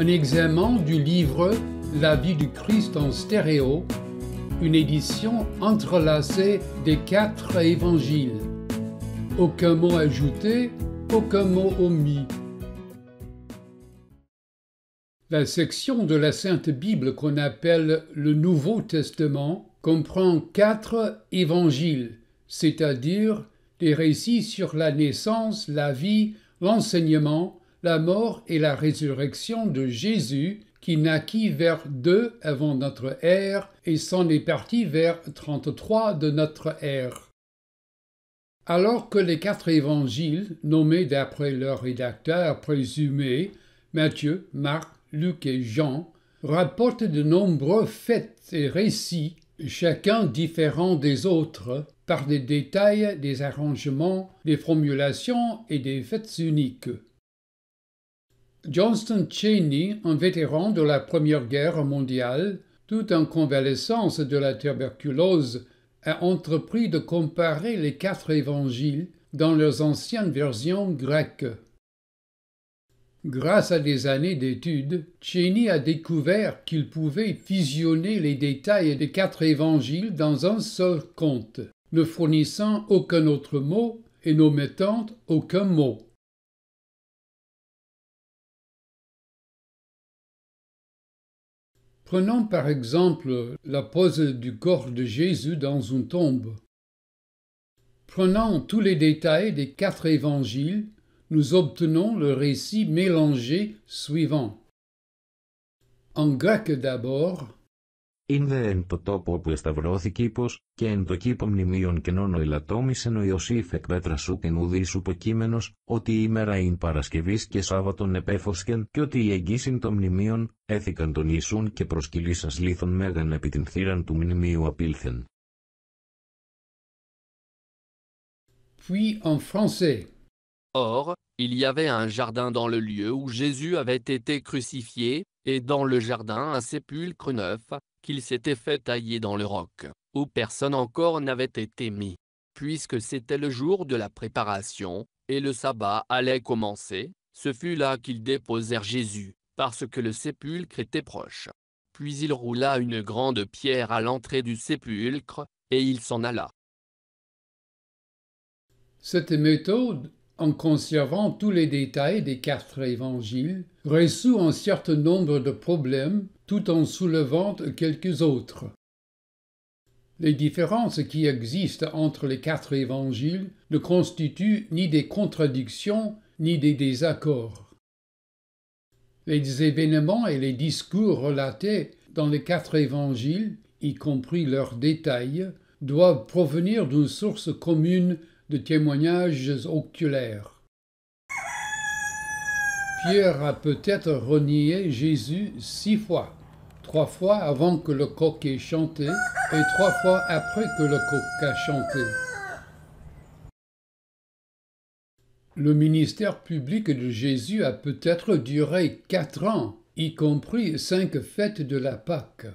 un examen du livre La vie du Christ en stéréo, une édition entrelacée des quatre évangiles. Aucun mot ajouté, aucun mot omis. La section de la Sainte Bible qu'on appelle le Nouveau Testament comprend quatre évangiles, c'est-à-dire des récits sur la naissance, la vie, l'enseignement, la mort et la résurrection de Jésus qui naquit vers 2 avant notre ère et s'en est parti vers 33 de notre ère. Alors que les quatre évangiles, nommés d'après leur rédacteurs présumé, Matthieu, Marc, Luc et Jean, rapportent de nombreux faits et récits, chacun différent des autres, par des détails, des arrangements, des formulations et des faits uniques. Johnston Cheney, un vétéran de la Première Guerre mondiale, tout en convalescence de la tuberculose, a entrepris de comparer les quatre évangiles dans leurs anciennes versions grecques. Grâce à des années d'études, Cheney a découvert qu'il pouvait fusionner les détails des quatre évangiles dans un seul conte, ne fournissant aucun autre mot et n'omettant aucun mot. Prenons par exemple la pose du corps de Jésus dans une tombe. Prenant tous les détails des quatre évangiles, nous obtenons le récit mélangé suivant. En grec d'abord, Είναι εν το τόπο όπου εσταυρώθηκε ύπο, και εν το κήπο μνημείων και νόνο ηλατόμησε ο Ιωσήφ εκ πέτρα σου την ουδή σου ποκείμενος, ότι ημέρα ειν Παρασκευής και Σάββατον επέφωσκεν και ότι η εγγύσιν των μνημείων, έθηκαν τον Ιησούν και σα λίθων μέγαν επί την θύραν του μνημείου απήλθεν. Puis en français. Or, il y avait un jardin dans le lieu où Jésus avait été crucifié, et dans le jardin un sépulcre neuf, qu'il s'était fait tailler dans le roc, où personne encore n'avait été mis. Puisque c'était le jour de la préparation, et le sabbat allait commencer, ce fut là qu'ils déposèrent Jésus, parce que le sépulcre était proche. Puis il roula une grande pierre à l'entrée du sépulcre, et il s'en alla. Cette méthode, en conservant tous les détails des quatre évangiles, reçut un certain nombre de problèmes tout en soulevant quelques autres. Les différences qui existent entre les quatre évangiles ne constituent ni des contradictions ni des désaccords. Les événements et les discours relatés dans les quatre évangiles, y compris leurs détails, doivent provenir d'une source commune de témoignages oculaires. Pierre a peut-être renié Jésus six fois trois fois avant que le coq ait chanté et trois fois après que le coq a chanté. Le ministère public de Jésus a peut-être duré quatre ans, y compris cinq fêtes de la Pâque.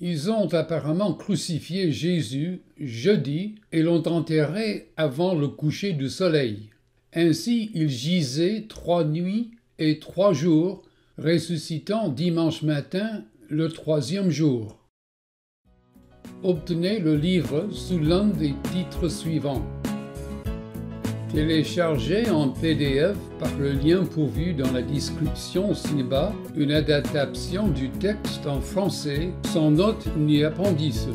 Ils ont apparemment crucifié Jésus jeudi et l'ont enterré avant le coucher du soleil. Ainsi il gisait trois nuits et trois jours, ressuscitant dimanche matin le troisième jour. Obtenez le livre sous l'un des titres suivants. Téléchargez en PDF par le lien pourvu dans la description ci-bas une adaptation du texte en français sans notes ni appendices.